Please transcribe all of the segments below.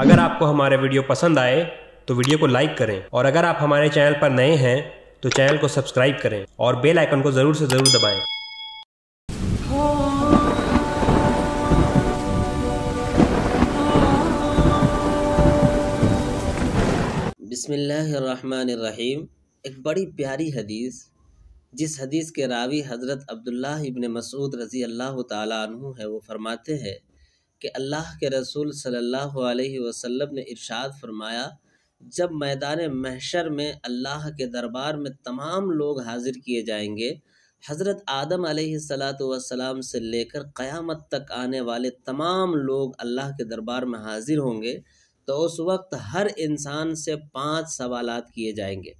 अगर आपको हमारे वीडियो पसंद आए तो वीडियो को लाइक करें और अगर आप हमारे चैनल पर नए हैं तो चैनल को सब्सक्राइब करें और बेल आइकन को ज़रूर से ज़रूर दबाएं। बिसमीम एक बड़ी प्यारी हदीस जिस हदीस के रावी हज़रत अब्दुल्लाह इबन मसूद रज़ी अल्लाह तु है वो फरमाते हैं कि अल्लाह के रसूल सल्लल्लाहु अलैहि वसल्लम ने इरशाद फरमाया जब मैदान महशर में अल्लाह के दरबार में तमाम लोग हाजिर किए जाएंगे हज़रत आदम सलाम से लेकर क़यामत तक आने वाले तमाम लोग अल्लाह के दरबार में हाजिर होंगे तो उस वक्त हर इंसान से पांच सवालात किए जाएंगे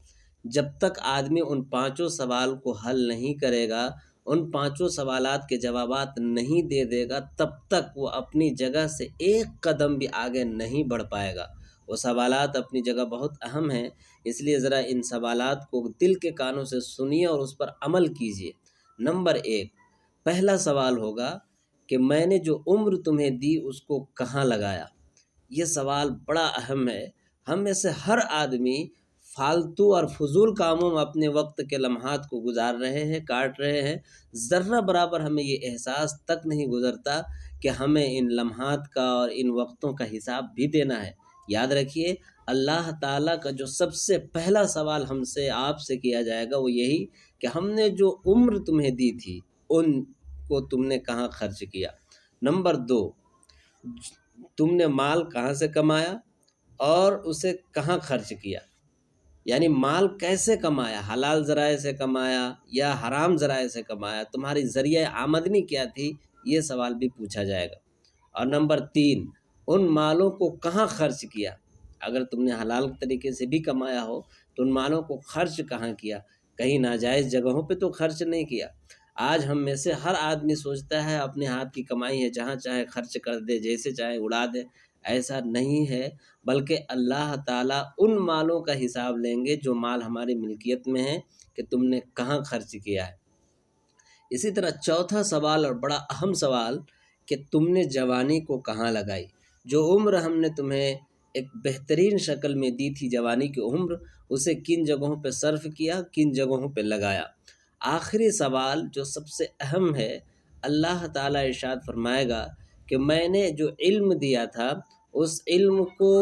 जब तक आदमी उन पांचों सवाल को हल नहीं करेगा उन पांचों सवालात के जवाब नहीं दे देगा तब तक वो अपनी जगह से एक कदम भी आगे नहीं बढ़ पाएगा वो सवालात अपनी जगह बहुत अहम हैं इसलिए ज़रा इन सवालात को दिल के कानों से सुनिए और उस पर अमल कीजिए नंबर एक पहला सवाल होगा कि मैंने जो उम्र तुम्हें दी उसको कहाँ लगाया ये सवाल बड़ा अहम है हम में से हर आदमी फालतू और फजूल कामों में अपने वक्त के लम्हात को गुजार रहे हैं काट रहे हैं ज़र्रा बराबर हमें ये एहसास तक नहीं गुज़रता कि हमें इन लम्हात का और इन वक्तों का हिसाब भी देना है याद रखिए अल्लाह ताला का जो सबसे पहला सवाल हमसे आपसे किया जाएगा वो यही कि हमने जो उम्र तुम्हें दी थी उनको तुमने कहाँ खर्च किया नंबर दो तुमने माल कहाँ से कमाया और उसे कहाँ खर्च किया यानी माल कैसे कमाया हलाल ज़राए से कमाया या हराम ज़राए से कमाया तुम्हारी ज़रिए आमदनी क्या थी ये सवाल भी पूछा जाएगा और नंबर तीन उन मालों को कहाँ खर्च किया अगर तुमने हलाल तरीके से भी कमाया हो तो उन मालों को खर्च कहाँ किया कहीं नाजायज़ जगहों पे तो खर्च नहीं किया आज हम में से हर आदमी सोचता है अपने हाथ की कमाई है जहाँ चाहे खर्च कर दे जैसे चाहे उड़ा दे ऐसा नहीं है बल्कि अल्लाह ताला उन मालों का हिसाब लेंगे जो माल हमारी मिल्कियत में है कि तुमने कहाँ खर्च किया है इसी तरह चौथा सवाल और बड़ा अहम सवाल कि तुमने जवानी को कहाँ लगाई जो उम्र हमने तुम्हें एक बेहतरीन शक्ल में दी थी जवानी की उम्र उसे किन जगहों पर सर्फ किया किन जगहों पर लगाया आखिरी सवाल जो सबसे अहम है अल्लाह ताला इरशाद फरमाएगा कि मैंने जो इल्म दिया था उस इल्म को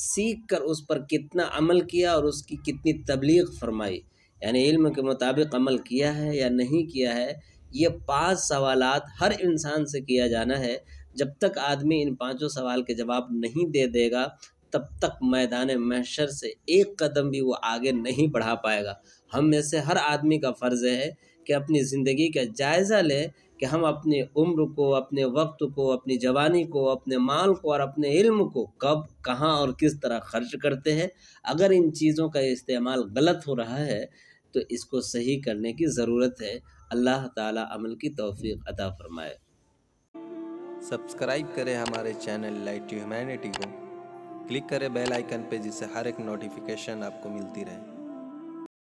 सीख कर उस पर कितना अमल किया और उसकी कितनी तबलीग फरमाई यानी इल्म के मुताबिक अमल किया है या नहीं किया है ये पांच सवाल हर इंसान से किया जाना है जब तक आदमी इन पांचों सवाल के जवाब नहीं दे देगा तब तक मैदान महशर से एक कदम भी वो आगे नहीं बढ़ा पाएगा हम में से हर आदमी का फ़र्ज़ है कि अपनी ज़िंदगी का जायज़ा लें कि हम अपनी उम्र को अपने वक्त को अपनी जवानी को अपने माल को और अपने इल्म को कब कहाँ और किस तरह खर्च करते हैं अगर इन चीज़ों का इस्तेमाल गलत हो रहा है तो इसको सही करने की ज़रूरत है अल्लाह ताला अमल की तौफीक अता फरमाए सब्सक्राइब करें हमारे चैनल लाइट टू ह्यूमैनिटी को क्लिक करें बेल आइकन पे जिससे हर एक नोटिफिकेशन आपको मिलती रहे